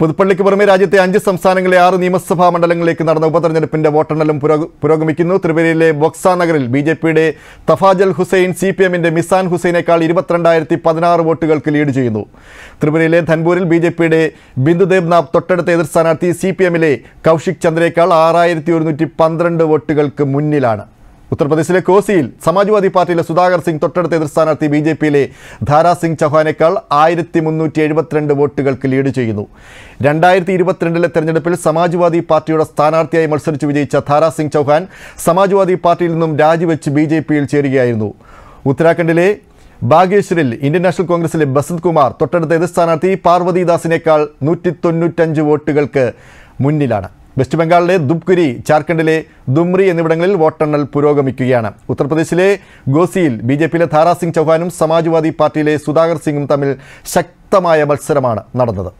പുതുപ്പള്ളിക്ക് പുറമെ രാജ്യത്തെ അഞ്ച് സംസ്ഥാനങ്ങളിലെ ആറ് നിയമസഭാ മണ്ഡലങ്ങളിലേക്ക് നടന്ന ഉപതെരഞ്ഞെടുപ്പിന്റെ വോട്ടെണ്ണലും പുരോഗമിക്കുന്നു ത്രിപുരയിലെ ബൊക്സ നഗറിൽ ബി ജെ പിയുടെ തഫാജൽ ഹുസൈൻ സി പി എമ്മിന്റെ മിസാൻ ഹുസൈനേക്കാൾ ഇരുപത്തിരണ്ടായിരത്തി പതിനാറ് വോട്ടുകൾക്ക് ലീഡ് ചെയ്യുന്നു ത്രിപുരയിലെ ധൻപൂരിൽ ബി ജെ പിയുടെ ബിന്ദുദേവ് നാഥ് തൊട്ടടുത്ത എതിർ സ്ഥാനാർത്ഥി സി പി എമ്മിലെ കൗശിക് ചന്ദ്രയേക്കാൾ ആറായിരത്തി ഒരുന്നൂറ്റി പന്ത്രണ്ട് വോട്ടുകൾക്ക് മുന്നിലാണ് ഉത്തർപ്രദേശിലെ കോസിയിൽ സമാജ്വാദി പാർട്ടിയിലെ സുധാകർ സിംഗ് തൊട്ടടുത്ത എതിർ സ്ഥാനാർത്ഥി ബി ജെ പിയിലെ ധാരാസിംഗ് സിംഗ് ചൗഹാനേക്കാൾ ആയിരത്തി മുന്നൂറ്റി എഴുപത്തിരണ്ട് വോട്ടുകൾക്ക് ലീഡ് ചെയ്യുന്നു രണ്ടായിരത്തി ഇരുപത്തിരണ്ടിലെ തെരഞ്ഞെടുപ്പിൽ സമാജ്വാദി പാർട്ടിയുടെ സ്ഥാനാർത്ഥിയായി മത്സരിച്ച് വിജയിച്ച ധാരാസിംഗ് സിംഗ് ചൗഹാൻ സമാജ്വാദി പാർട്ടിയിൽ നിന്നും രാജിവെച്ച് ബി ജെ പിയിൽ ചേരുകയായിരുന്നു ഉത്തരാഖണ്ഡിലെ ബാഗേശ്വരിൽ ഇന്ത്യൻ നാഷണൽ കോൺഗ്രസിലെ ബസന്ത് കുമാർ തൊട്ടടുത്ത എതിർ സ്ഥാനാർത്ഥി പാർവതിദാസിനേക്കാൾ നൂറ്റി തൊണ്ണൂറ്റഞ്ച് വോട്ടുകൾക്ക് മുന്നിലാണ് വെസ്റ്റ് ബംഗാളിലെ ദുബ്കുരി ജാർഖണ്ഡിലെ ദുംറി എന്നിവിടങ്ങളിൽ വോട്ടെണ്ണൽ പുരോഗമിക്കുകയാണ് ഉത്തർപ്രദേശിലെ ഗോസിയിൽ ബി ജെ പിയിലെ താരാസിംഗ് സിംഗ് ചൗഹാനും സമാജ്വാദി പാർട്ടിയിലെ സുധാകർ സിംഗും തമ്മിൽ ശക്തമായ മത്സരമാണ് നടന്നത്